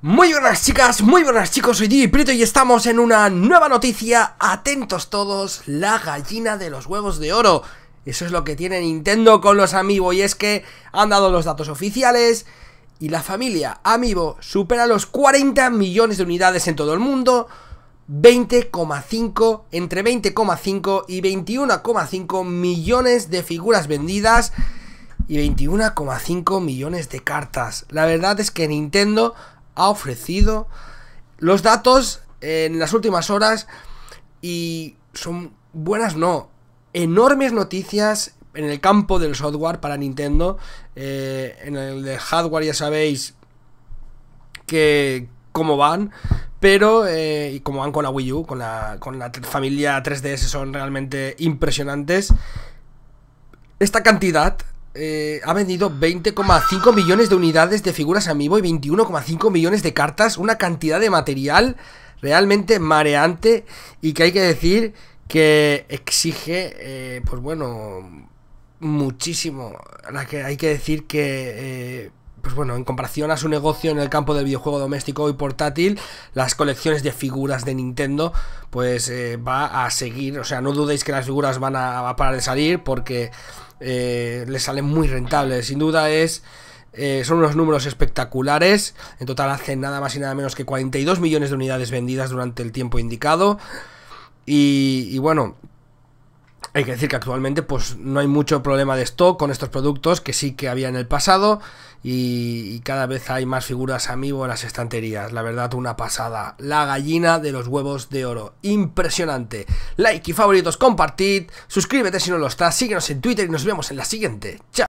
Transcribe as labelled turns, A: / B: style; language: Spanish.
A: Muy buenas chicas, muy buenas chicos, soy Dj Prito y estamos en una nueva noticia. Atentos todos, la gallina de los huevos de oro. Eso es lo que tiene Nintendo con los Amiibo y es que han dado los datos oficiales y la familia Amiibo supera los 40 millones de unidades en todo el mundo. 20,5 entre 20,5 y 21,5 millones de figuras vendidas y 21,5 millones de cartas. La verdad es que Nintendo ha ofrecido los datos en las últimas horas y son buenas, no, enormes noticias en el campo del software para Nintendo. Eh, en el de hardware ya sabéis que cómo van, pero eh, y cómo van con la Wii U, con la, con la familia 3DS son realmente impresionantes. Esta cantidad eh, ha vendido 20,5 millones de unidades de figuras amiibo y 21,5 millones de cartas, una cantidad de material realmente mareante y que hay que decir que exige, eh, pues bueno, muchísimo. La que hay que decir que eh, pues bueno, en comparación a su negocio en el campo del videojuego doméstico y portátil, las colecciones de figuras de Nintendo, pues eh, va a seguir, o sea, no dudéis que las figuras van a, parar de salir porque eh, les salen muy rentables, sin duda es... Eh, son unos números espectaculares. En total hacen nada más y nada menos que 42 millones de unidades vendidas durante el tiempo indicado. y bueno, hay que decir que actualmente pues no hay mucho problema de stock con estos productos que sí que había en el pasado y, cada vez hay más figuras amigo en las estanterías. La verdad, una pasada. La gallina de los huevos de oro. Impresionante. Like y favoritos, compartid, suscríbete si no lo estás, síguenos en Twitter y nos vemos en la siguiente. Chao.